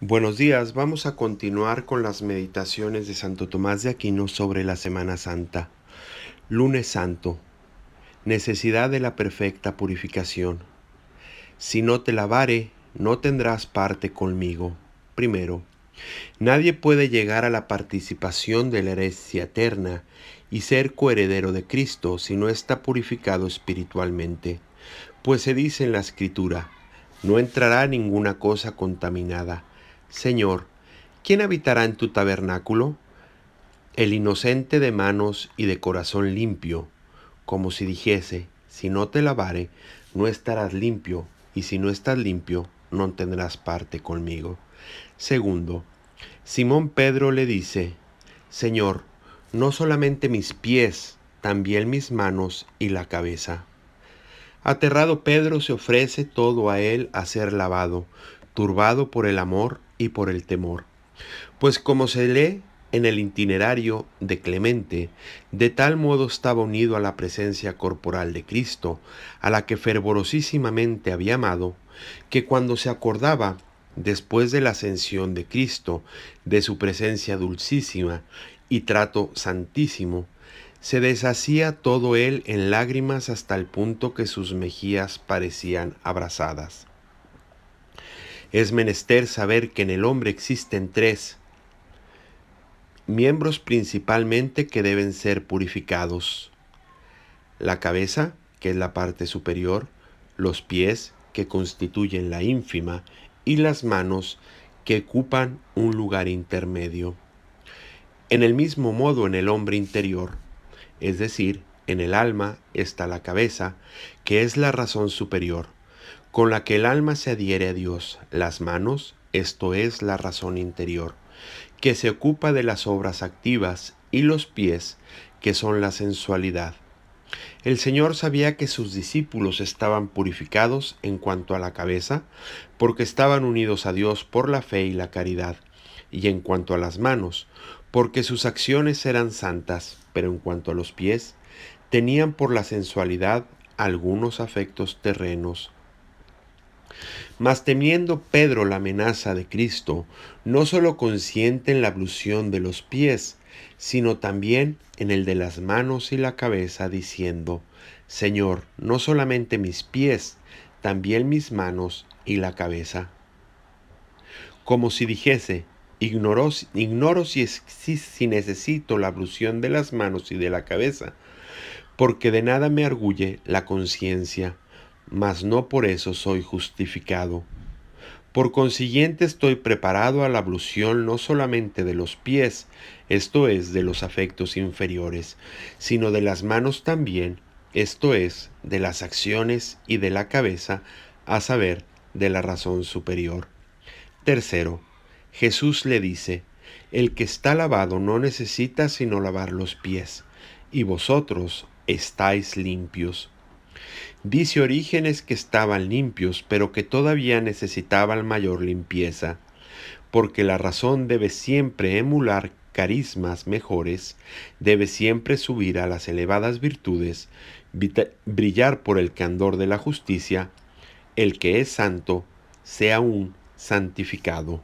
Buenos días, vamos a continuar con las meditaciones de Santo Tomás de Aquino sobre la Semana Santa. Lunes Santo. Necesidad de la perfecta purificación. Si no te lavare, no tendrás parte conmigo. Primero, nadie puede llegar a la participación de la herencia eterna y ser coheredero de Cristo si no está purificado espiritualmente. Pues se dice en la Escritura, no entrará ninguna cosa contaminada Señor, ¿quién habitará en tu tabernáculo? El inocente de manos y de corazón limpio, como si dijese, si no te lavare, no estarás limpio, y si no estás limpio, no tendrás parte conmigo. Segundo, Simón Pedro le dice, Señor, no solamente mis pies, también mis manos y la cabeza. Aterrado Pedro se ofrece todo a él a ser lavado, turbado por el amor y por el temor. Pues como se lee en el itinerario de Clemente, de tal modo estaba unido a la presencia corporal de Cristo, a la que fervorosísimamente había amado, que cuando se acordaba, después de la ascensión de Cristo, de su presencia dulcísima y trato santísimo, se deshacía todo él en lágrimas hasta el punto que sus mejillas parecían abrazadas. Es menester saber que en el hombre existen tres miembros principalmente que deben ser purificados. La cabeza, que es la parte superior, los pies, que constituyen la ínfima, y las manos, que ocupan un lugar intermedio. En el mismo modo en el hombre interior, es decir, en el alma está la cabeza, que es la razón superior, con la que el alma se adhiere a Dios, las manos, esto es la razón interior, que se ocupa de las obras activas, y los pies, que son la sensualidad. El Señor sabía que sus discípulos estaban purificados en cuanto a la cabeza, porque estaban unidos a Dios por la fe y la caridad, y en cuanto a las manos, porque sus acciones eran santas, pero en cuanto a los pies, tenían por la sensualidad algunos afectos terrenos mas temiendo Pedro la amenaza de Cristo, no solo consiente en la ablución de los pies, sino también en el de las manos y la cabeza, diciendo, Señor, no solamente mis pies, también mis manos y la cabeza. Como si dijese, ignoro, si, necesito la ablución de las manos y de la cabeza, porque de nada me arguye la conciencia mas no por eso soy justificado. Por consiguiente estoy preparado a la ablución no solamente de los pies, esto es, de los afectos inferiores, sino de las manos también, esto es, de las acciones y de la cabeza, a saber, de la razón superior. Tercero, Jesús le dice, el que está lavado no necesita sino lavar los pies, y vosotros estáis limpios Dice Orígenes que estaban limpios, pero que todavía necesitaban mayor limpieza, porque la razón debe siempre emular carismas mejores, debe siempre subir a las elevadas virtudes, brillar por el candor de la justicia, el que es santo sea un santificado.